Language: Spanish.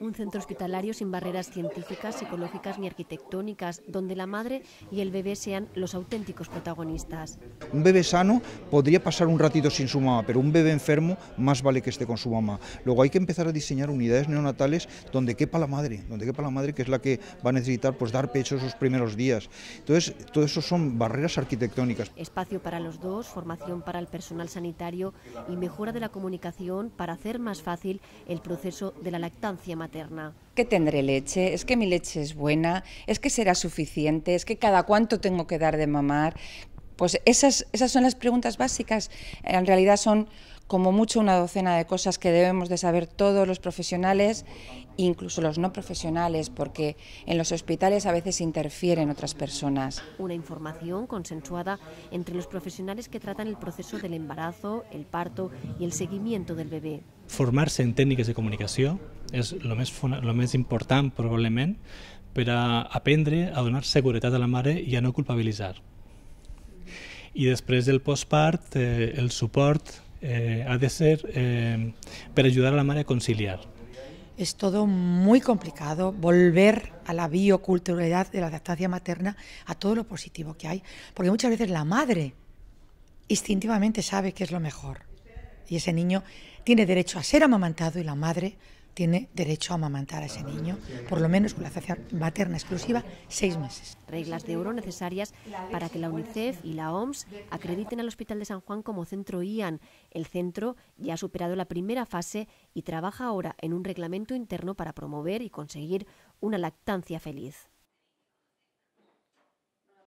un centro hospitalario sin barreras científicas, psicológicas ni arquitectónicas, donde la madre y el bebé sean los auténticos protagonistas. Un bebé sano podría pasar un ratito sin su mamá, pero un bebé enfermo más vale que esté con su mamá. Luego hay que empezar a diseñar unidades neonatales donde quepa la madre, donde quepa la madre que es la que va a necesitar pues dar pecho esos primeros días. Entonces, todo eso son barreras arquitectónicas. Espacio para los dos, formación para el personal sanitario y mejora de la comunicación para hacer más fácil el proceso de la lactancia materna? ¿Qué tendré leche, es que mi leche es buena, es que será suficiente, es que cada cuánto tengo que dar de mamar. Pues esas, esas son las preguntas básicas. En realidad son como mucho una docena de cosas que debemos de saber todos los profesionales, incluso los no profesionales, porque en los hospitales a veces interfieren otras personas. Una información consensuada entre los profesionales que tratan el proceso del embarazo, el parto y el seguimiento del bebé. Formarse en técnicas de comunicación ...es lo más importante probablemente... ...para aprender a a donar seguridad a la madre... ...y a no culpabilizar... ...y después del postpart, eh, el support eh, ha de ser eh, ...para ayudar a la madre a conciliar. Es todo muy complicado volver a la bioculturalidad de la lactancia materna, a todo lo positivo que hay, porque muchas veces la madre instintivamente sabe que es lo mejor y ese niño tiene derecho a ser amamantado y la madre tiene derecho a amamantar a ese niño, por lo menos con la materna exclusiva, seis meses. Reglas de oro necesarias para que la UNICEF y la OMS acrediten al Hospital de San Juan como centro IAN. El centro ya ha superado la primera fase y trabaja ahora en un reglamento interno para promover y conseguir una lactancia feliz.